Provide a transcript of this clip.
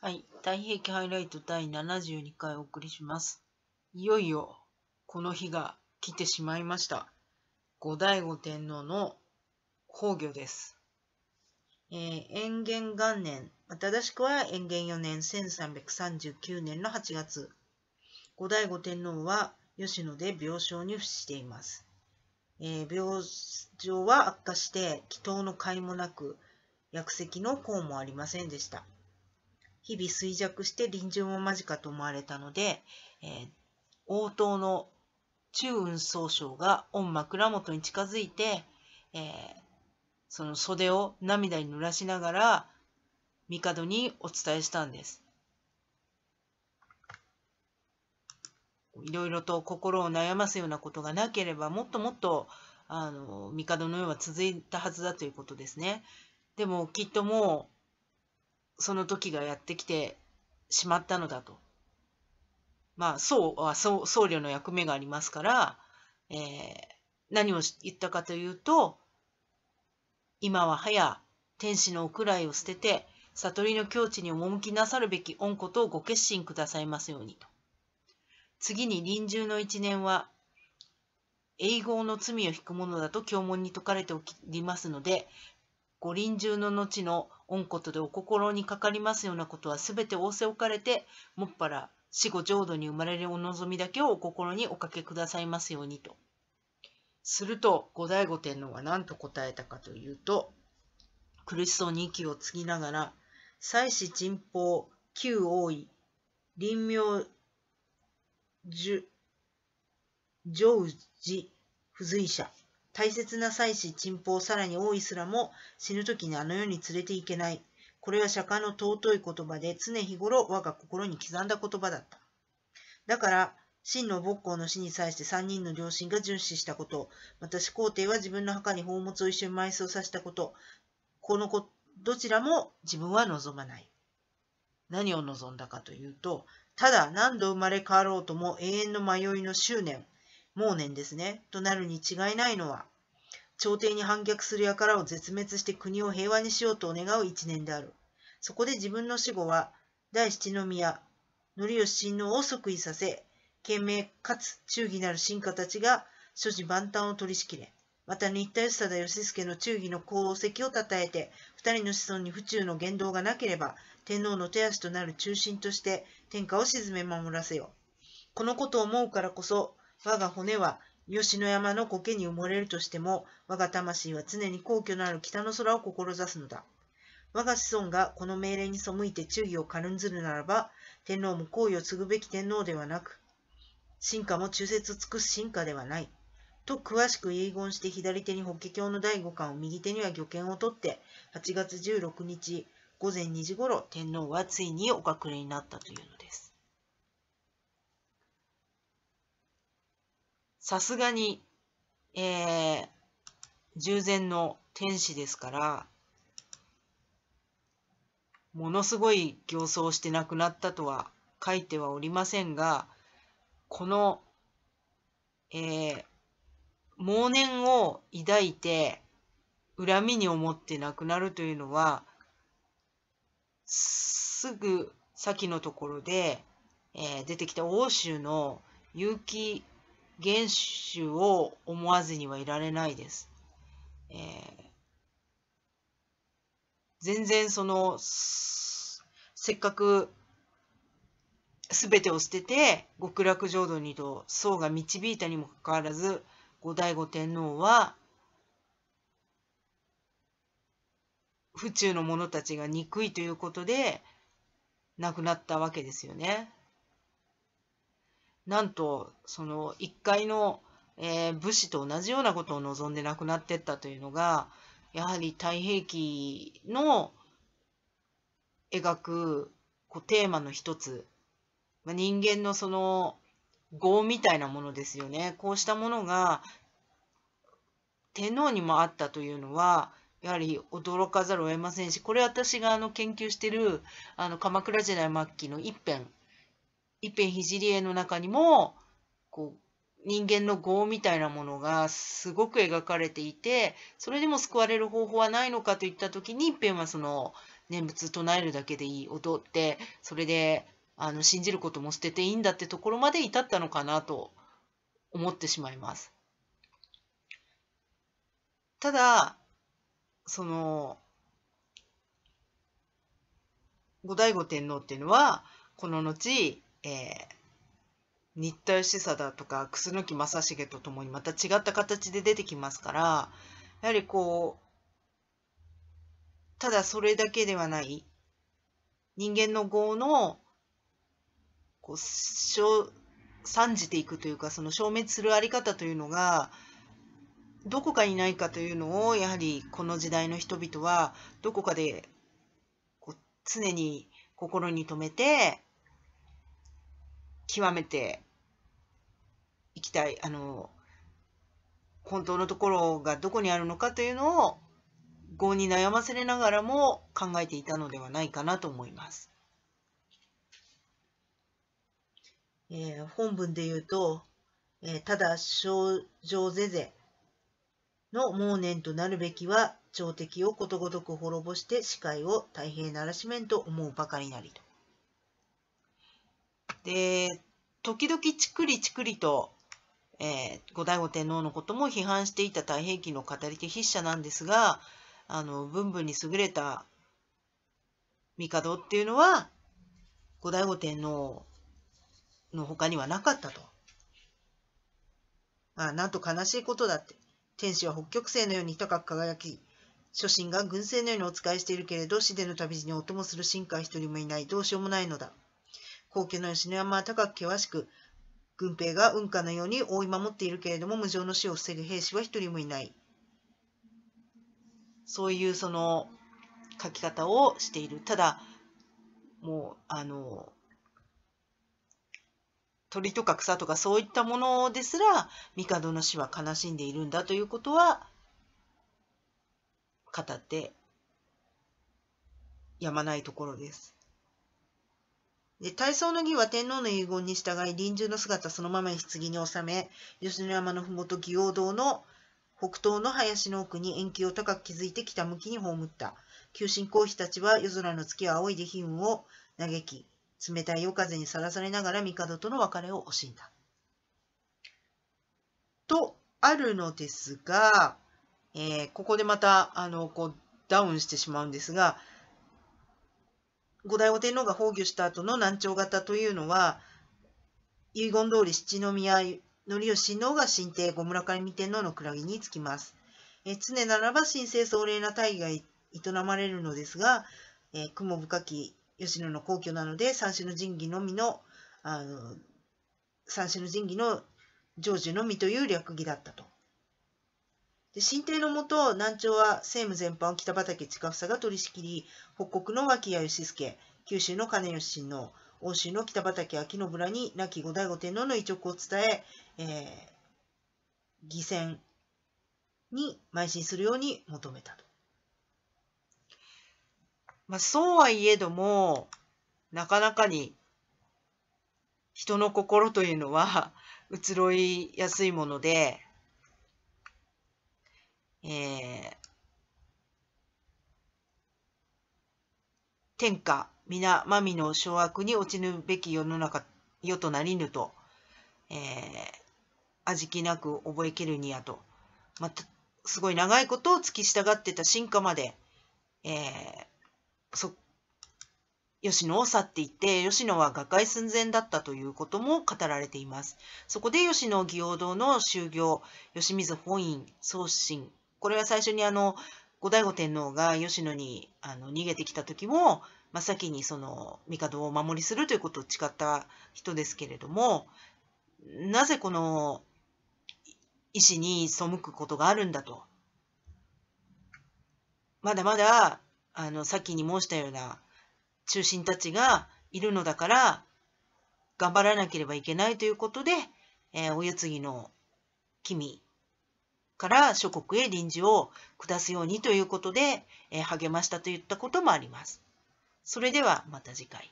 はい。太平記ハイライト第72回お送りします。いよいよ、この日が来てしまいました。後醍醐天皇の崩御です。えー、延元元年、正しくは延元4年1339年の8月、後醍醐天皇は吉野で病床に伏しています。えー、病状は悪化して、祈祷の甲斐もなく、薬石の功もありませんでした。日々衰弱して臨終も間近と思われたので、えー、応答の中雲総将が御枕元に近づいて、えー、その袖を涙に濡らしながら帝にお伝えしたんです。いろいろと心を悩ますようなことがなければもっともっとあの帝の世は続いたはずだということですね。でもきっともうその時がやってきてしまったのだと。まあ、僧は僧僧侶の役目がありますから、えー、何を言ったかというと、今は早、天使のおくらいを捨てて、悟りの境地に赴きなさるべき御ことをご決心くださいますようにと。次に臨終の一年は、英語の罪を引くものだと教文に説かれておりますので、ご臨終の後の御ことでお心にかかりますようなことはすべて仰せ置かれて、もっぱら死後浄土に生まれるお望みだけをお心におかけくださいますようにと。すると、後醍醐天皇は何と答えたかというと、苦しそうに息を継ぎながら、祭祀人法、旧王位、臨明樹、常時、不随者、大切な祭祀、陳法、さらに多いすらも死ぬ時にあの世に連れていけない。これは釈迦の尊い言葉で常日頃我が心に刻んだ言葉だった。だから、真の牧校の死に際して3人の両親が遵守したこと、また始皇帝は自分の墓に宝物を一緒に埋葬させたこと、このこどちらも自分は望まない。何を望んだかというと、ただ何度生まれ変わろうとも永遠の迷いの執念、盲年ですね、となるに違いないのは、朝廷に反逆する輩を絶滅して国を平和にしようと願う一年である。そこで自分の死後は、第七宮、範吉親王を即位させ、賢明かつ忠義なる臣下たちが諸事万端を取り仕切れ、また新田義貞義助の忠義の功績を称えて、二人の子孫に府中の言動がなければ、天皇の手足となる中心として天下を鎮め守らせよ。このことを思うからこそ、我が骨は吉野山の苔に埋もれるとしても、我が魂は常に皇居のある北の空を志すのだ。我が子孫がこの命令に背いて忠義を軽んずるならば、天皇も皇位を継ぐべき天皇ではなく、進化も忠説を尽くす進化ではない。と詳しく遺言して左手に法華経の第5巻を右手には御権を取って8月16日午前2時頃天皇はついにお隠れになったというのさすがに、えー、従前の天使ですから、ものすごい形相して亡くなったとは書いてはおりませんが、この、えー、妄念を抱いて、恨みに思って亡くなるというのは、すぐ先のところで、えー、出てきた欧州の結城原種を思わずにはいられないです。えー、全然その、せっかく全てを捨てて極楽浄土にと僧が導いたにもかかわらず後醍醐天皇は府中の者たちが憎いということで亡くなったわけですよね。なんとその1階の、えー、武士と同じようなことを望んで亡くなってったというのがやはり太平記の描くこうテーマの一つ、まあ、人間のその業みたいなものですよねこうしたものが天皇にもあったというのはやはり驚かざるを得ませんしこれ私があの研究してるあの鎌倉時代末期の一編一辺じり絵の中にもこう人間の業みたいなものがすごく描かれていてそれでも救われる方法はないのかといった時に一辺はその念仏唱えるだけでいい踊ってそれであの信じることも捨てていいんだってところまで至ったのかなと思ってしまいます。ただその後醍醐天皇っていうのはこの後えー、新田義貞とか楠木正成とともにまた違った形で出てきますからやはりこうただそれだけではない人間の業のこう惨じていくというかその消滅する在り方というのがどこかにないかというのをやはりこの時代の人々はどこかでこう常に心に留めて極めていきたい、あの、本当のところがどこにあるのかというのを、業に悩ませれながらも考えていたのではないかなと思います。えー、本文で言うと、えー、ただ症状ぜぜの盲念となるべきは朝敵をことごとく滅ぼして視界を太平ならしめんと思うばかりなりと。で、時々ちくりちくりと、えー、後醍醐天皇のことも批判していた太平記の語り手筆者なんですが、あの、文武に優れた帝っていうのは、後醍醐天皇の他にはなかったと。あなんと悲しいことだって。天使は北極星のように高く輝き、諸神が軍生のようにお仕えしているけれど、死での旅路にお供する神官一人もいない、どうしようもないのだ。皇家の吉野山は高く険しく、軍兵が運河のように覆い守っているけれども、無情の死を防ぐ兵士は一人もいない。そういうその書き方をしている。ただ、もう、あの、鳥とか草とかそういったものですら、帝の死は悲しんでいるんだということは、語ってやまないところです。で、体操の儀は天皇の遺言に従い、臨終の姿そのままに棺に収め、吉野山の麓義王堂の北東の林の奥に円球を高く築いて北向きに葬った。旧神皇妃たちは夜空の月を仰いで悲運を嘆き、冷たい夜風にさらされながら帝との別れを惜しんだ。とあるのですが、えー、ここでまたあのこうダウンしてしまうんですが、後醍醐天皇が崩御した後の南朝方というのは、遺言通り七宮則義の方が新帝、後村上天皇のクラゲにつきます。え常ならば神聖壮麗な大義が営まれるのですが、えー、雲深き吉野の皇居なので、三種の神器のみの、あの三種の神器の成就のみという略義だったと。で進帝のもと、南朝は政務全般北畠近房が取り仕切り、北国の脇屋義助、九州の金吉親王、欧州の北畠秋信らに亡き後醍醐天皇の遺直を伝え、えー、義戦に邁進するように求めたと。まあ、そうはいえども、なかなかに人の心というのは移ろいやすいもので、えー、天下皆民の掌握に落ちぬべき世の中世となりぬと、えー、味気なく覚えきるにやと、また、すごい長いことを付き従ってた進化まで、えー、そ、吉野を去っていって、吉野は瓦解寸前だったということも語られています。そこで吉野義王堂の修行、吉水本院、宗信、これは最初にあの、後醍醐天皇が吉野にあの逃げてきた時も、まあ、先にその帝をお守りするということを誓った人ですけれども、なぜこの意志に背くことがあるんだと。まだまだ、あの、さっきに申したような中心たちがいるのだから、頑張らなければいけないということで、えー、お世継ぎの君から諸国へ臨時を下すようにということで、え励ましたといったこともあります。それではまた次回。